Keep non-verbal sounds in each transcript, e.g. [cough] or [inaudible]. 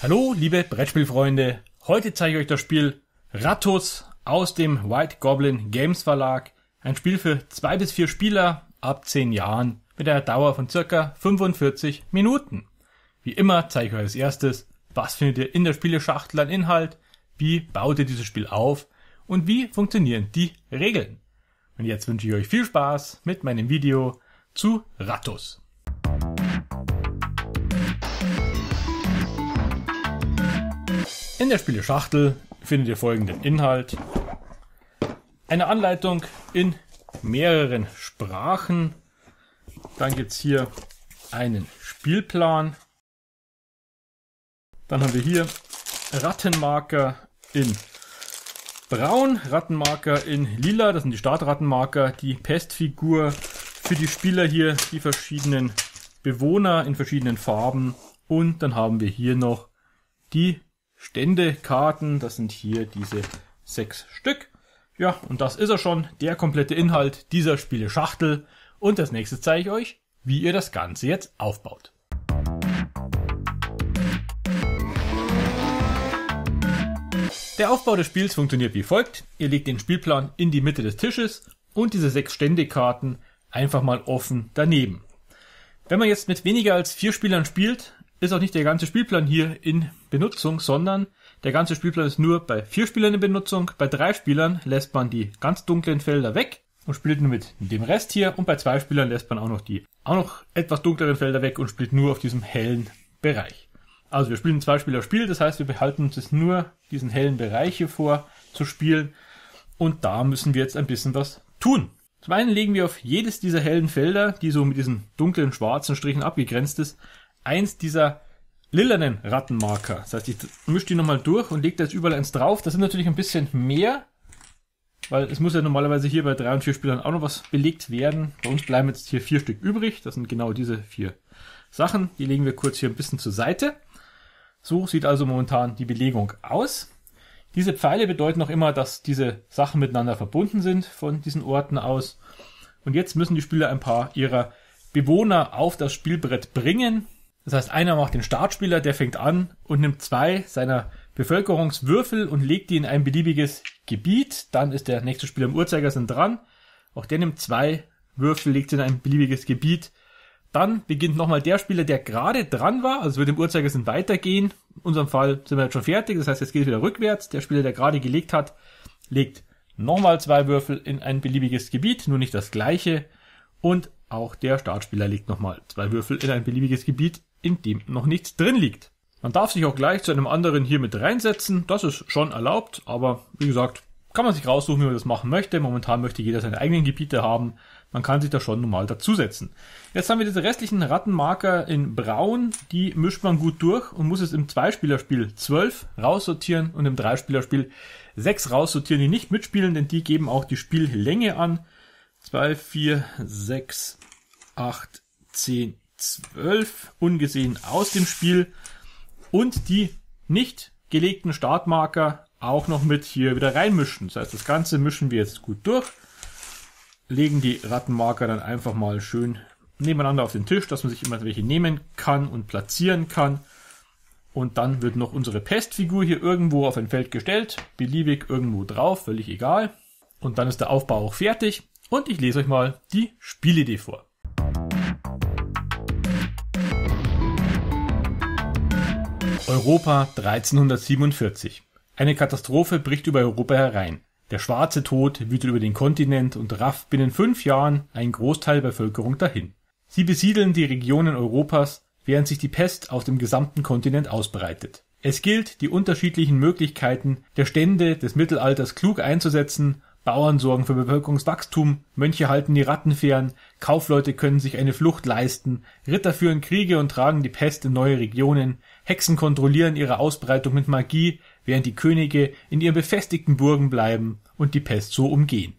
Hallo, liebe Brettspielfreunde. Heute zeige ich euch das Spiel Rattus aus dem White Goblin Games Verlag. Ein Spiel für zwei bis vier Spieler ab zehn Jahren mit einer Dauer von circa 45 Minuten. Wie immer zeige ich euch als erstes, was findet ihr in der Spieleschachtel an Inhalt, wie baut ihr dieses Spiel auf und wie funktionieren die Regeln. Und jetzt wünsche ich euch viel Spaß mit meinem Video zu Rattus. In der Spieleschachtel findet ihr folgenden Inhalt. Eine Anleitung in mehreren Sprachen. Dann gibt es hier einen Spielplan. Dann haben wir hier Rattenmarker in Braun, Rattenmarker in Lila, das sind die Startrattenmarker, die Pestfigur für die Spieler hier, die verschiedenen Bewohner in verschiedenen Farben und dann haben wir hier noch die Ständekarten, das sind hier diese sechs Stück. Ja, und das ist er schon, der komplette Inhalt dieser Spiele Schachtel und das nächste zeige ich euch, wie ihr das Ganze jetzt aufbaut. Der Aufbau des Spiels funktioniert wie folgt. Ihr legt den Spielplan in die Mitte des Tisches und diese sechs Ständekarten einfach mal offen daneben. Wenn man jetzt mit weniger als vier Spielern spielt, ist auch nicht der ganze Spielplan hier in Benutzung, sondern der ganze Spielplan ist nur bei vier Spielern in Benutzung. Bei drei Spielern lässt man die ganz dunklen Felder weg und spielt nur mit dem Rest hier. Und bei zwei Spielern lässt man auch noch die auch noch etwas dunkleren Felder weg und spielt nur auf diesem hellen Bereich. Also wir spielen ein Zwei-Spieler-Spiel, das heißt, wir behalten uns jetzt nur diesen hellen Bereich hier vor zu spielen. Und da müssen wir jetzt ein bisschen was tun. Zum einen legen wir auf jedes dieser hellen Felder, die so mit diesen dunklen schwarzen Strichen abgegrenzt ist, eins dieser lilanen Rattenmarker. Das heißt, ich mische die nochmal durch und lege da jetzt überall eins drauf. Das sind natürlich ein bisschen mehr, weil es muss ja normalerweise hier bei drei und vier Spielern auch noch was belegt werden. Bei uns bleiben jetzt hier vier Stück übrig. Das sind genau diese vier Sachen. Die legen wir kurz hier ein bisschen zur Seite. So sieht also momentan die Belegung aus. Diese Pfeile bedeuten noch immer, dass diese Sachen miteinander verbunden sind von diesen Orten aus. Und jetzt müssen die Spieler ein paar ihrer Bewohner auf das Spielbrett bringen. Das heißt, einer macht den Startspieler, der fängt an und nimmt zwei seiner Bevölkerungswürfel und legt die in ein beliebiges Gebiet. Dann ist der nächste Spieler im Uhrzeigersinn dran. Auch der nimmt zwei Würfel, legt sie in ein beliebiges Gebiet dann beginnt nochmal der Spieler, der gerade dran war, also es wird im Uhrzeigersinn weitergehen. In unserem Fall sind wir jetzt schon fertig, das heißt, jetzt geht es wieder rückwärts. Der Spieler, der gerade gelegt hat, legt nochmal zwei Würfel in ein beliebiges Gebiet, nur nicht das gleiche. Und auch der Startspieler legt nochmal zwei Würfel in ein beliebiges Gebiet, in dem noch nichts drin liegt. Man darf sich auch gleich zu einem anderen hier mit reinsetzen, das ist schon erlaubt, aber wie gesagt, kann man sich raussuchen, wie man das machen möchte. Momentan möchte jeder seine eigenen Gebiete haben. Man kann sich da schon normal dazusetzen. Jetzt haben wir diese restlichen Rattenmarker in Braun. Die mischt man gut durch und muss es im Zweispielerspiel 12 raussortieren und im Dreispielerspiel 6 raussortieren, die nicht mitspielen, denn die geben auch die Spiellänge an. 2, 4, 6, 8, 10, 12 ungesehen aus dem Spiel. Und die nicht gelegten Startmarker auch noch mit hier wieder reinmischen. Das heißt, das Ganze mischen wir jetzt gut durch, legen die Rattenmarker dann einfach mal schön nebeneinander auf den Tisch, dass man sich immer welche nehmen kann und platzieren kann. Und dann wird noch unsere Pestfigur hier irgendwo auf ein Feld gestellt, beliebig irgendwo drauf, völlig egal. Und dann ist der Aufbau auch fertig und ich lese euch mal die Spielidee vor. Europa 1347 eine Katastrophe bricht über Europa herein. Der schwarze Tod wütet über den Kontinent und rafft binnen fünf Jahren einen Großteil der Bevölkerung dahin. Sie besiedeln die Regionen Europas, während sich die Pest auf dem gesamten Kontinent ausbreitet. Es gilt, die unterschiedlichen Möglichkeiten der Stände des Mittelalters klug einzusetzen, Bauern sorgen für Bevölkerungswachstum, Mönche halten die Ratten fern, Kaufleute können sich eine Flucht leisten, Ritter führen Kriege und tragen die Pest in neue Regionen, Hexen kontrollieren ihre Ausbreitung mit Magie, während die Könige in ihren befestigten Burgen bleiben und die Pest so umgehen.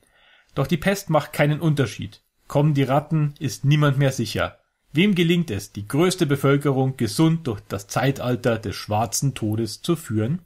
Doch die Pest macht keinen Unterschied. Kommen die Ratten, ist niemand mehr sicher. Wem gelingt es, die größte Bevölkerung gesund durch das Zeitalter des schwarzen Todes zu führen?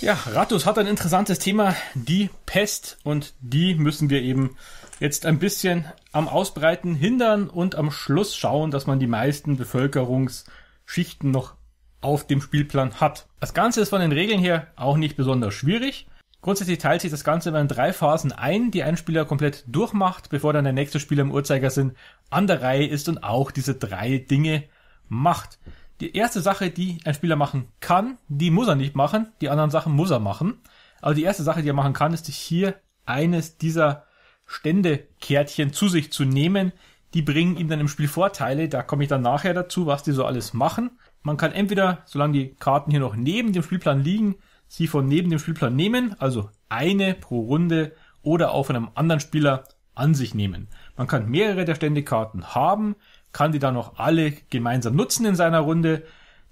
Ja, Ratus hat ein interessantes Thema, die Pest. Und die müssen wir eben jetzt ein bisschen am Ausbreiten hindern und am Schluss schauen, dass man die meisten Bevölkerungsschichten noch auf dem Spielplan hat. Das Ganze ist von den Regeln her auch nicht besonders schwierig. Grundsätzlich teilt sich das Ganze in drei Phasen ein, die ein Spieler komplett durchmacht, bevor dann der nächste Spieler im Uhrzeigersinn an der Reihe ist und auch diese drei Dinge macht die erste Sache, die ein Spieler machen kann, die muss er nicht machen, die anderen Sachen muss er machen. Aber die erste Sache, die er machen kann, ist sich hier eines dieser Ständekärtchen zu sich zu nehmen. Die bringen ihm dann im Spiel Vorteile. Da komme ich dann nachher dazu, was die so alles machen. Man kann entweder, solange die Karten hier noch neben dem Spielplan liegen, sie von neben dem Spielplan nehmen, also eine pro Runde oder auch von einem anderen Spieler an sich nehmen. Man kann mehrere der Ständekarten haben kann die dann auch alle gemeinsam nutzen in seiner Runde.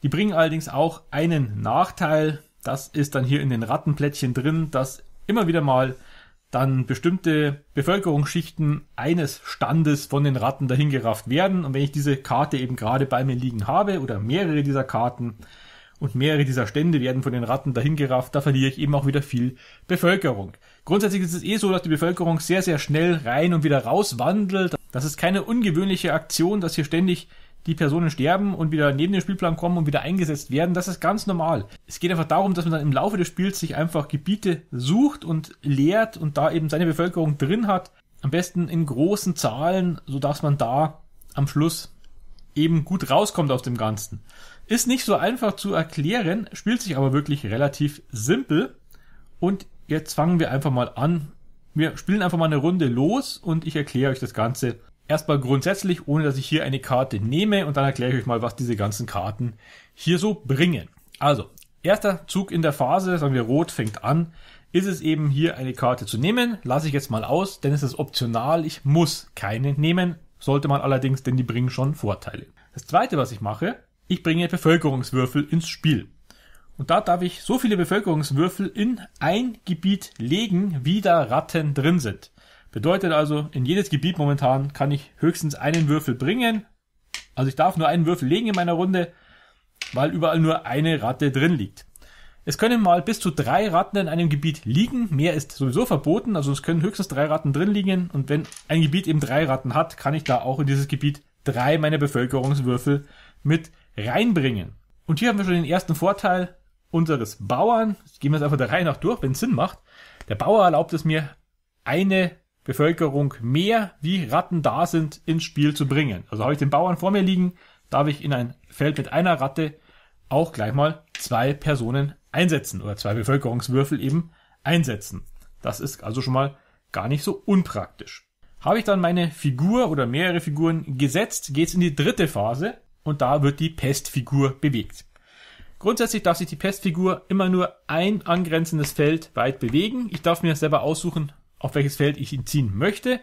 Die bringen allerdings auch einen Nachteil. Das ist dann hier in den Rattenplättchen drin, dass immer wieder mal dann bestimmte Bevölkerungsschichten eines Standes von den Ratten dahingerafft werden. Und wenn ich diese Karte eben gerade bei mir liegen habe oder mehrere dieser Karten und mehrere dieser Stände werden von den Ratten dahingerafft, da verliere ich eben auch wieder viel Bevölkerung. Grundsätzlich ist es eh so, dass die Bevölkerung sehr, sehr schnell rein und wieder rauswandelt. Das ist keine ungewöhnliche Aktion, dass hier ständig die Personen sterben und wieder neben den Spielplan kommen und wieder eingesetzt werden. Das ist ganz normal. Es geht einfach darum, dass man dann im Laufe des Spiels sich einfach Gebiete sucht und leert und da eben seine Bevölkerung drin hat. Am besten in großen Zahlen, sodass man da am Schluss eben gut rauskommt aus dem Ganzen. Ist nicht so einfach zu erklären, spielt sich aber wirklich relativ simpel. Und jetzt fangen wir einfach mal an wir spielen einfach mal eine Runde los und ich erkläre euch das Ganze erstmal grundsätzlich, ohne dass ich hier eine Karte nehme und dann erkläre ich euch mal, was diese ganzen Karten hier so bringen. Also, erster Zug in der Phase, sagen wir rot fängt an, ist es eben hier eine Karte zu nehmen. Lasse ich jetzt mal aus, denn es ist optional. Ich muss keine nehmen. Sollte man allerdings, denn die bringen schon Vorteile. Das zweite, was ich mache, ich bringe Bevölkerungswürfel ins Spiel. Und da darf ich so viele Bevölkerungswürfel in ein Gebiet legen, wie da Ratten drin sind. Bedeutet also, in jedes Gebiet momentan kann ich höchstens einen Würfel bringen. Also ich darf nur einen Würfel legen in meiner Runde, weil überall nur eine Ratte drin liegt. Es können mal bis zu drei Ratten in einem Gebiet liegen. Mehr ist sowieso verboten, also es können höchstens drei Ratten drin liegen. Und wenn ein Gebiet eben drei Ratten hat, kann ich da auch in dieses Gebiet drei meiner Bevölkerungswürfel mit reinbringen. Und hier haben wir schon den ersten Vorteil unseres Bauern, gehen wir es einfach der Reihe nach durch, wenn es Sinn macht, der Bauer erlaubt es mir, eine Bevölkerung mehr, wie Ratten da sind, ins Spiel zu bringen. Also habe ich den Bauern vor mir liegen, darf ich in ein Feld mit einer Ratte auch gleich mal zwei Personen einsetzen oder zwei Bevölkerungswürfel eben einsetzen. Das ist also schon mal gar nicht so unpraktisch. Habe ich dann meine Figur oder mehrere Figuren gesetzt, geht es in die dritte Phase und da wird die Pestfigur bewegt. Grundsätzlich darf sich die Pestfigur immer nur ein angrenzendes Feld weit bewegen. Ich darf mir selber aussuchen, auf welches Feld ich ihn ziehen möchte.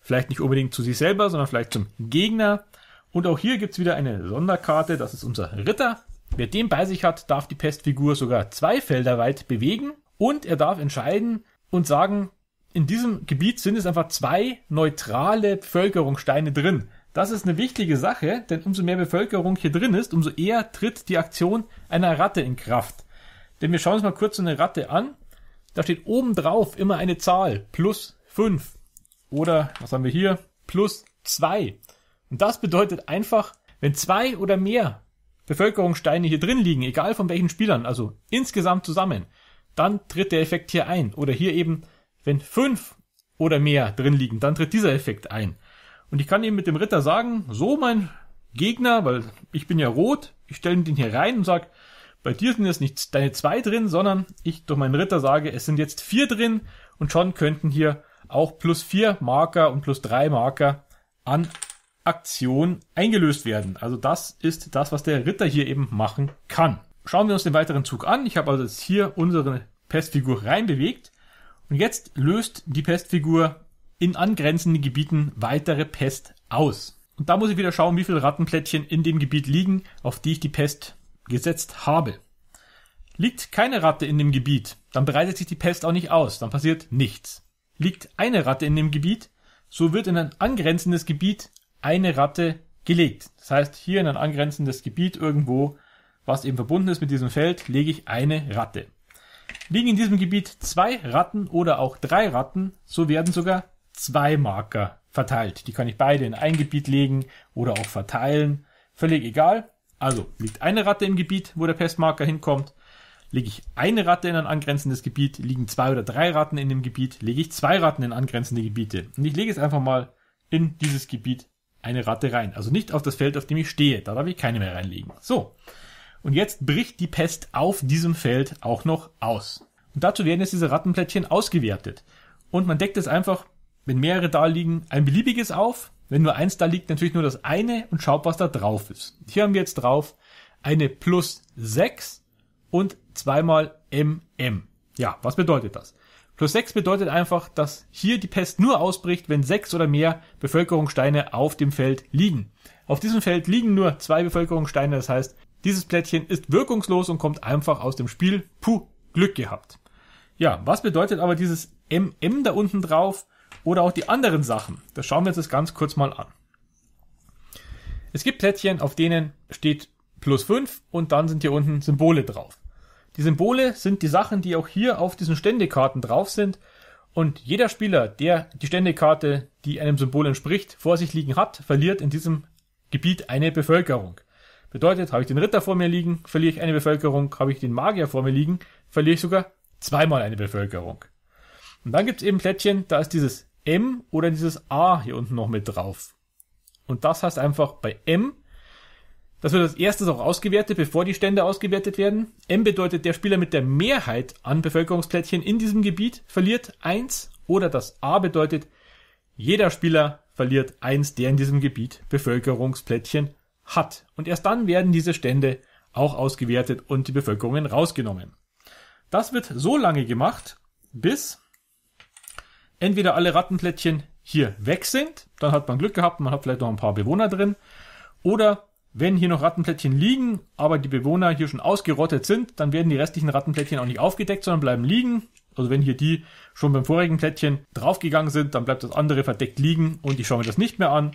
Vielleicht nicht unbedingt zu sich selber, sondern vielleicht zum Gegner. Und auch hier gibt's wieder eine Sonderkarte, das ist unser Ritter. Wer den bei sich hat, darf die Pestfigur sogar zwei Felder weit bewegen und er darf entscheiden und sagen, in diesem Gebiet sind es einfach zwei neutrale Bevölkerungssteine drin. Das ist eine wichtige Sache, denn umso mehr Bevölkerung hier drin ist, umso eher tritt die Aktion einer Ratte in Kraft. Denn wir schauen uns mal kurz so eine Ratte an. Da steht oben drauf immer eine Zahl, plus 5. Oder, was haben wir hier? Plus 2. Und das bedeutet einfach, wenn zwei oder mehr Bevölkerungssteine hier drin liegen, egal von welchen Spielern, also insgesamt zusammen, dann tritt der Effekt hier ein. Oder hier eben, wenn fünf oder mehr drin liegen, dann tritt dieser Effekt ein. Und ich kann ihm mit dem Ritter sagen, so mein Gegner, weil ich bin ja rot, ich stelle den hier rein und sag, bei dir sind jetzt nicht deine zwei drin, sondern ich durch meinen Ritter sage, es sind jetzt vier drin und schon könnten hier auch plus vier Marker und plus drei Marker an Aktion eingelöst werden. Also das ist das, was der Ritter hier eben machen kann. Schauen wir uns den weiteren Zug an. Ich habe also jetzt hier unsere Pestfigur reinbewegt und jetzt löst die Pestfigur in angrenzenden Gebieten weitere Pest aus. Und da muss ich wieder schauen, wie viele Rattenplättchen in dem Gebiet liegen, auf die ich die Pest gesetzt habe. Liegt keine Ratte in dem Gebiet, dann breitet sich die Pest auch nicht aus, dann passiert nichts. Liegt eine Ratte in dem Gebiet, so wird in ein angrenzendes Gebiet eine Ratte gelegt. Das heißt, hier in ein angrenzendes Gebiet irgendwo, was eben verbunden ist mit diesem Feld, lege ich eine Ratte. Liegen in diesem Gebiet zwei Ratten oder auch drei Ratten, so werden sogar zwei Marker verteilt. Die kann ich beide in ein Gebiet legen oder auch verteilen. Völlig egal. Also liegt eine Ratte im Gebiet, wo der Pestmarker hinkommt. Lege ich eine Ratte in ein angrenzendes Gebiet, liegen zwei oder drei Ratten in dem Gebiet, lege ich zwei Ratten in angrenzende Gebiete. Und ich lege jetzt einfach mal in dieses Gebiet eine Ratte rein. Also nicht auf das Feld, auf dem ich stehe. Da darf ich keine mehr reinlegen. So. Und jetzt bricht die Pest auf diesem Feld auch noch aus. Und dazu werden jetzt diese Rattenplättchen ausgewertet. Und man deckt es einfach wenn mehrere da liegen, ein beliebiges auf. Wenn nur eins da liegt, natürlich nur das eine und schaut, was da drauf ist. Hier haben wir jetzt drauf eine plus 6 und zweimal mm. Ja, was bedeutet das? Plus 6 bedeutet einfach, dass hier die Pest nur ausbricht, wenn sechs oder mehr Bevölkerungssteine auf dem Feld liegen. Auf diesem Feld liegen nur zwei Bevölkerungssteine, das heißt, dieses Plättchen ist wirkungslos und kommt einfach aus dem Spiel. Puh, Glück gehabt. Ja, was bedeutet aber dieses MM da unten drauf? oder auch die anderen Sachen. Das schauen wir uns jetzt ganz kurz mal an. Es gibt Plättchen, auf denen steht plus 5 und dann sind hier unten Symbole drauf. Die Symbole sind die Sachen, die auch hier auf diesen Ständekarten drauf sind. Und jeder Spieler, der die Ständekarte, die einem Symbol entspricht, vor sich liegen hat, verliert in diesem Gebiet eine Bevölkerung. Bedeutet, habe ich den Ritter vor mir liegen, verliere ich eine Bevölkerung, habe ich den Magier vor mir liegen, verliere ich sogar zweimal eine Bevölkerung. Und dann gibt es eben Plättchen, da ist dieses M oder dieses A hier unten noch mit drauf. Und das heißt einfach bei M, das wird als erstes auch ausgewertet, bevor die Stände ausgewertet werden. M bedeutet, der Spieler mit der Mehrheit an Bevölkerungsplättchen in diesem Gebiet verliert eins oder das A bedeutet, jeder Spieler verliert eins, der in diesem Gebiet Bevölkerungsplättchen hat. Und erst dann werden diese Stände auch ausgewertet und die Bevölkerungen rausgenommen. Das wird so lange gemacht, bis entweder alle Rattenplättchen hier weg sind, dann hat man Glück gehabt, man hat vielleicht noch ein paar Bewohner drin, oder wenn hier noch Rattenplättchen liegen, aber die Bewohner hier schon ausgerottet sind, dann werden die restlichen Rattenplättchen auch nicht aufgedeckt, sondern bleiben liegen. Also wenn hier die schon beim vorigen Plättchen draufgegangen sind, dann bleibt das andere verdeckt liegen und ich schaue mir das nicht mehr an.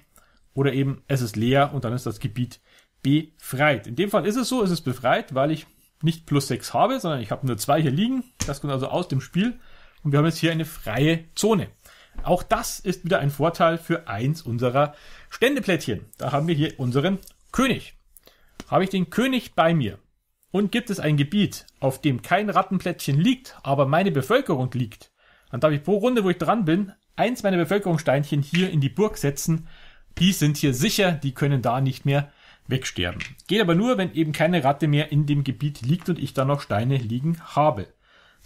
Oder eben es ist leer und dann ist das Gebiet befreit. In dem Fall ist es so, es ist befreit, weil ich nicht plus 6 habe, sondern ich habe nur 2 hier liegen. Das kommt also aus dem Spiel. Und wir haben jetzt hier eine freie Zone. Auch das ist wieder ein Vorteil für eins unserer Ständeplättchen. Da haben wir hier unseren König. Habe ich den König bei mir und gibt es ein Gebiet, auf dem kein Rattenplättchen liegt, aber meine Bevölkerung liegt, dann darf ich pro Runde, wo ich dran bin, eins meiner Bevölkerungssteinchen hier in die Burg setzen. Die sind hier sicher, die können da nicht mehr wegsterben. Geht aber nur, wenn eben keine Ratte mehr in dem Gebiet liegt und ich da noch Steine liegen habe.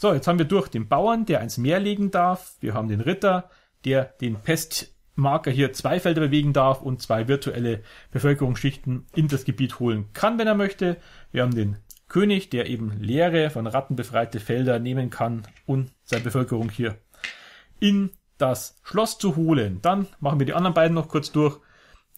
So, jetzt haben wir durch den Bauern, der eins mehr legen darf. Wir haben den Ritter, der den Pestmarker hier zwei Felder bewegen darf und zwei virtuelle Bevölkerungsschichten in das Gebiet holen kann, wenn er möchte. Wir haben den König, der eben leere, von Ratten befreite Felder nehmen kann und seine Bevölkerung hier in das Schloss zu holen. Dann machen wir die anderen beiden noch kurz durch.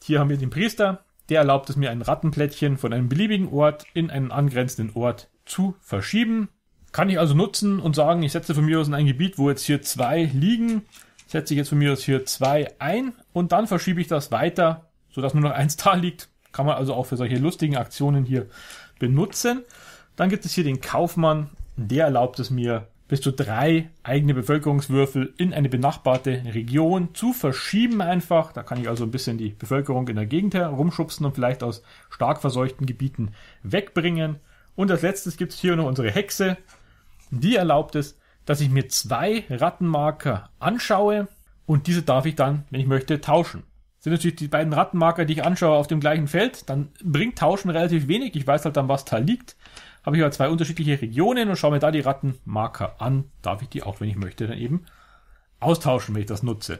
Hier haben wir den Priester, der erlaubt es mir, ein Rattenplättchen von einem beliebigen Ort in einen angrenzenden Ort zu verschieben. Kann ich also nutzen und sagen, ich setze von mir aus in ein Gebiet, wo jetzt hier zwei liegen, setze ich jetzt von mir aus hier zwei ein und dann verschiebe ich das weiter, sodass nur noch eins [laughs] da liegt. Kann man also auch für solche lustigen Aktionen hier benutzen. Dann gibt es hier den Kaufmann, der erlaubt es mir, bis zu drei eigene Bevölkerungswürfel in eine benachbarte Region zu verschieben einfach. Da kann ich also ein bisschen die Bevölkerung in der Gegend herumschubsen und vielleicht aus stark verseuchten Gebieten wegbringen. Und als letztes gibt es hier noch unsere Hexe. Die erlaubt es, dass ich mir zwei Rattenmarker anschaue und diese darf ich dann, wenn ich möchte, tauschen. sind natürlich die beiden Rattenmarker, die ich anschaue, auf dem gleichen Feld, dann bringt Tauschen relativ wenig. Ich weiß halt dann, was da liegt. Habe ich aber zwei unterschiedliche Regionen und schaue mir da die Rattenmarker an. Darf ich die auch, wenn ich möchte, dann eben austauschen, wenn ich das nutze.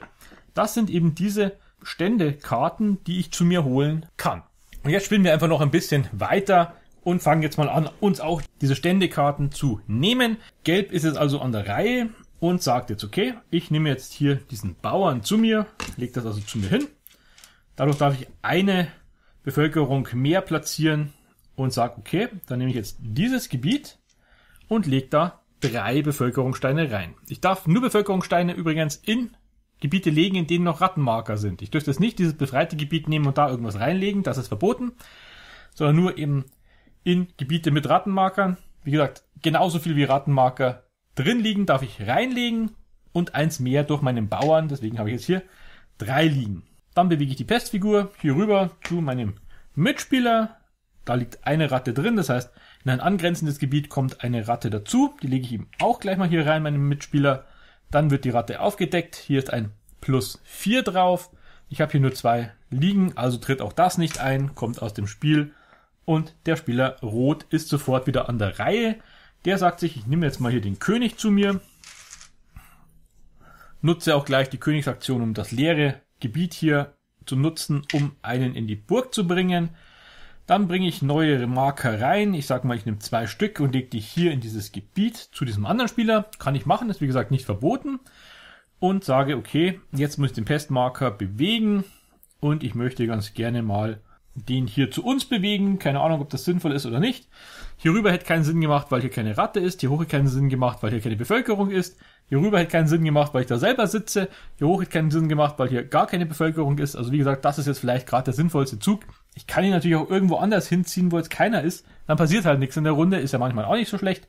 Das sind eben diese Ständekarten, die ich zu mir holen kann. Und jetzt spielen wir einfach noch ein bisschen weiter und fangen jetzt mal an, uns auch diese Ständekarten zu nehmen. Gelb ist jetzt also an der Reihe und sagt jetzt, okay, ich nehme jetzt hier diesen Bauern zu mir, lege das also zu mir hin. Dadurch darf ich eine Bevölkerung mehr platzieren und sage, okay, dann nehme ich jetzt dieses Gebiet und lege da drei Bevölkerungssteine rein. Ich darf nur Bevölkerungssteine übrigens in Gebiete legen, in denen noch Rattenmarker sind. Ich dürfte jetzt nicht dieses befreite Gebiet nehmen und da irgendwas reinlegen, das ist verboten, sondern nur eben in Gebiete mit Rattenmarkern. Wie gesagt, genauso viel wie Rattenmarker drin liegen, darf ich reinlegen und eins mehr durch meinen Bauern. Deswegen habe ich jetzt hier drei liegen. Dann bewege ich die Pestfigur hier rüber zu meinem Mitspieler. Da liegt eine Ratte drin, das heißt, in ein angrenzendes Gebiet kommt eine Ratte dazu. Die lege ich ihm auch gleich mal hier rein, meinem Mitspieler. Dann wird die Ratte aufgedeckt. Hier ist ein Plus 4 drauf. Ich habe hier nur zwei liegen, also tritt auch das nicht ein, kommt aus dem Spiel und der Spieler Rot ist sofort wieder an der Reihe. Der sagt sich, ich nehme jetzt mal hier den König zu mir. Nutze auch gleich die Königsaktion, um das leere Gebiet hier zu nutzen, um einen in die Burg zu bringen. Dann bringe ich neue Marker rein. Ich sage mal, ich nehme zwei Stück und lege die hier in dieses Gebiet zu diesem anderen Spieler. Kann ich machen, ist wie gesagt nicht verboten. Und sage, okay, jetzt muss ich den Pestmarker bewegen und ich möchte ganz gerne mal den hier zu uns bewegen. Keine Ahnung, ob das sinnvoll ist oder nicht. Hierüber hätte keinen Sinn gemacht, weil hier keine Ratte ist. Hier hoch hätte keinen Sinn gemacht, weil hier keine Bevölkerung ist. Hierüber hätte keinen Sinn gemacht, weil ich da selber sitze. Hier hoch hätte keinen Sinn gemacht, weil hier gar keine Bevölkerung ist. Also wie gesagt, das ist jetzt vielleicht gerade der sinnvollste Zug. Ich kann ihn natürlich auch irgendwo anders hinziehen, wo jetzt keiner ist. Dann passiert halt nichts in der Runde. Ist ja manchmal auch nicht so schlecht.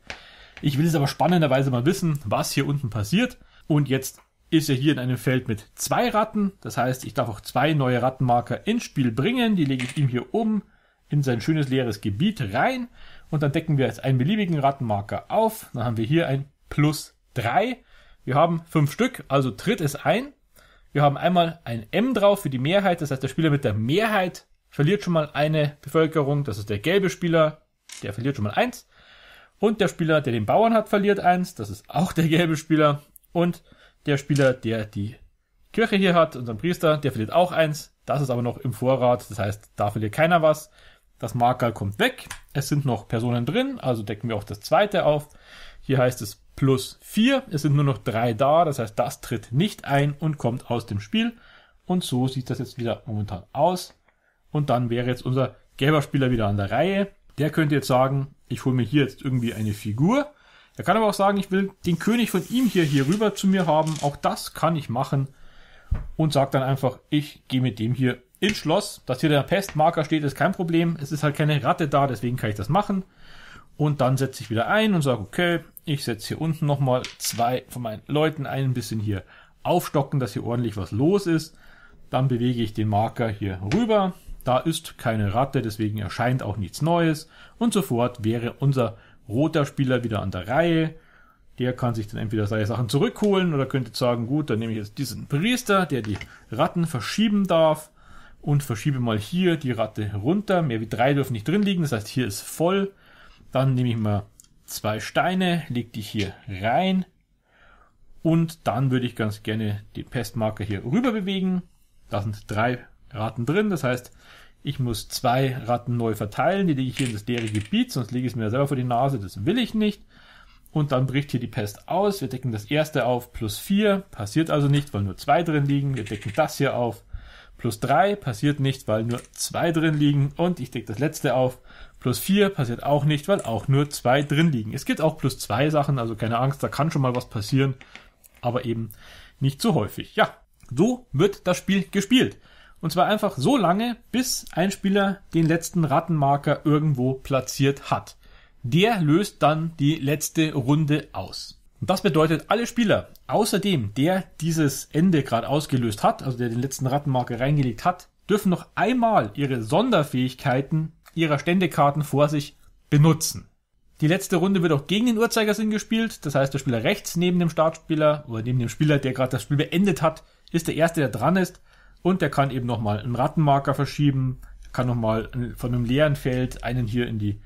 Ich will es aber spannenderweise mal wissen, was hier unten passiert. Und jetzt ist er hier in einem Feld mit zwei Ratten. Das heißt, ich darf auch zwei neue Rattenmarker ins Spiel bringen. Die lege ich ihm hier oben in sein schönes leeres Gebiet rein. Und dann decken wir jetzt einen beliebigen Rattenmarker auf. Dann haben wir hier ein Plus drei. Wir haben fünf Stück, also tritt es ein. Wir haben einmal ein M drauf für die Mehrheit. Das heißt, der Spieler mit der Mehrheit verliert schon mal eine Bevölkerung. Das ist der gelbe Spieler. Der verliert schon mal eins. Und der Spieler, der den Bauern hat, verliert eins. Das ist auch der gelbe Spieler. Und der Spieler, der die Kirche hier hat, unseren Priester, der verliert auch eins. Das ist aber noch im Vorrat, das heißt, da verliert keiner was. Das Marker kommt weg. Es sind noch Personen drin, also decken wir auch das zweite auf. Hier heißt es plus vier. Es sind nur noch drei da, das heißt, das tritt nicht ein und kommt aus dem Spiel. Und so sieht das jetzt wieder momentan aus. Und dann wäre jetzt unser gelber Spieler wieder an der Reihe. Der könnte jetzt sagen, ich hole mir hier jetzt irgendwie eine Figur er kann aber auch sagen, ich will den König von ihm hier, hier rüber zu mir haben. Auch das kann ich machen. Und sagt dann einfach, ich gehe mit dem hier ins Schloss. Dass hier der Pestmarker steht, ist kein Problem. Es ist halt keine Ratte da, deswegen kann ich das machen. Und dann setze ich wieder ein und sage, okay, ich setze hier unten nochmal zwei von meinen Leuten ein, ein bisschen hier aufstocken, dass hier ordentlich was los ist. Dann bewege ich den Marker hier rüber. Da ist keine Ratte, deswegen erscheint auch nichts Neues. Und sofort wäre unser roter Spieler wieder an der Reihe. Der kann sich dann entweder seine Sachen zurückholen oder könnte sagen, gut, dann nehme ich jetzt diesen Priester, der die Ratten verschieben darf und verschiebe mal hier die Ratte runter. Mehr wie drei dürfen nicht drin liegen, das heißt, hier ist voll. Dann nehme ich mal zwei Steine, lege die hier rein und dann würde ich ganz gerne den Pestmarker hier rüber bewegen. Da sind drei Ratten drin, das heißt, ich muss zwei Ratten neu verteilen, die lege ich hier in das leere Gebiet, sonst lege ich es mir selber vor die Nase, das will ich nicht. Und dann bricht hier die Pest aus, wir decken das erste auf, plus vier passiert also nicht, weil nur zwei drin liegen, wir decken das hier auf, plus drei passiert nicht, weil nur zwei drin liegen und ich decke das letzte auf, plus vier passiert auch nicht, weil auch nur zwei drin liegen. Es gibt auch plus zwei Sachen, also keine Angst, da kann schon mal was passieren, aber eben nicht so häufig. Ja, so wird das Spiel gespielt. Und zwar einfach so lange, bis ein Spieler den letzten Rattenmarker irgendwo platziert hat. Der löst dann die letzte Runde aus. Und das bedeutet, alle Spieler, außerdem der dieses Ende gerade ausgelöst hat, also der den letzten Rattenmarker reingelegt hat, dürfen noch einmal ihre Sonderfähigkeiten ihrer Ständekarten vor sich benutzen. Die letzte Runde wird auch gegen den Uhrzeigersinn gespielt, das heißt der Spieler rechts neben dem Startspieler oder neben dem Spieler, der gerade das Spiel beendet hat, ist der erste, der dran ist und der kann eben nochmal einen Rattenmarker verschieben, kann nochmal von einem leeren Feld einen hier in die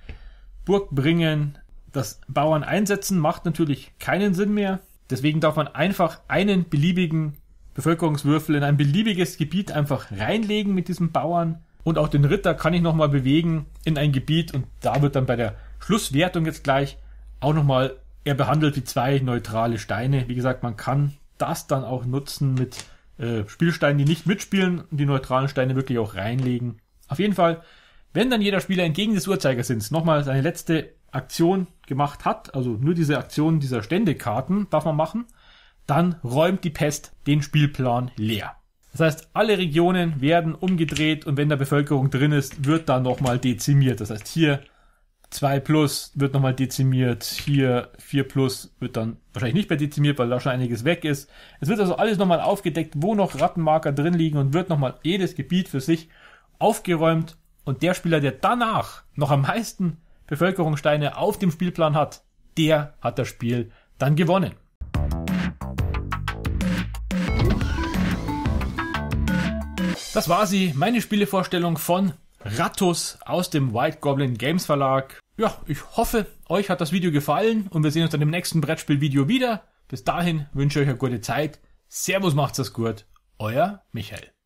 Burg bringen. Das Bauern einsetzen macht natürlich keinen Sinn mehr. Deswegen darf man einfach einen beliebigen Bevölkerungswürfel in ein beliebiges Gebiet einfach reinlegen mit diesem Bauern. Und auch den Ritter kann ich nochmal bewegen in ein Gebiet und da wird dann bei der Schlusswertung jetzt gleich auch nochmal, er behandelt wie zwei neutrale Steine. Wie gesagt, man kann das dann auch nutzen mit äh, Spielsteinen, die nicht mitspielen, die neutralen Steine wirklich auch reinlegen. Auf jeden Fall, wenn dann jeder Spieler entgegen des Uhrzeigersinns nochmal seine letzte Aktion gemacht hat, also nur diese Aktion dieser Ständekarten darf man machen, dann räumt die Pest den Spielplan leer. Das heißt, alle Regionen werden umgedreht und wenn da Bevölkerung drin ist, wird dann nochmal dezimiert. Das heißt, hier 2 plus wird nochmal dezimiert, hier 4 plus wird dann wahrscheinlich nicht mehr dezimiert, weil da schon einiges weg ist. Es wird also alles nochmal aufgedeckt, wo noch Rattenmarker drin liegen und wird nochmal jedes Gebiet für sich aufgeräumt und der Spieler, der danach noch am meisten Bevölkerungssteine auf dem Spielplan hat, der hat das Spiel dann gewonnen. Das war sie, meine Spielevorstellung von Rattus aus dem White Goblin Games Verlag. Ja, ich hoffe, euch hat das Video gefallen und wir sehen uns dann im nächsten Brettspielvideo wieder. Bis dahin wünsche ich euch eine gute Zeit. Servus, macht's das gut. Euer Michael.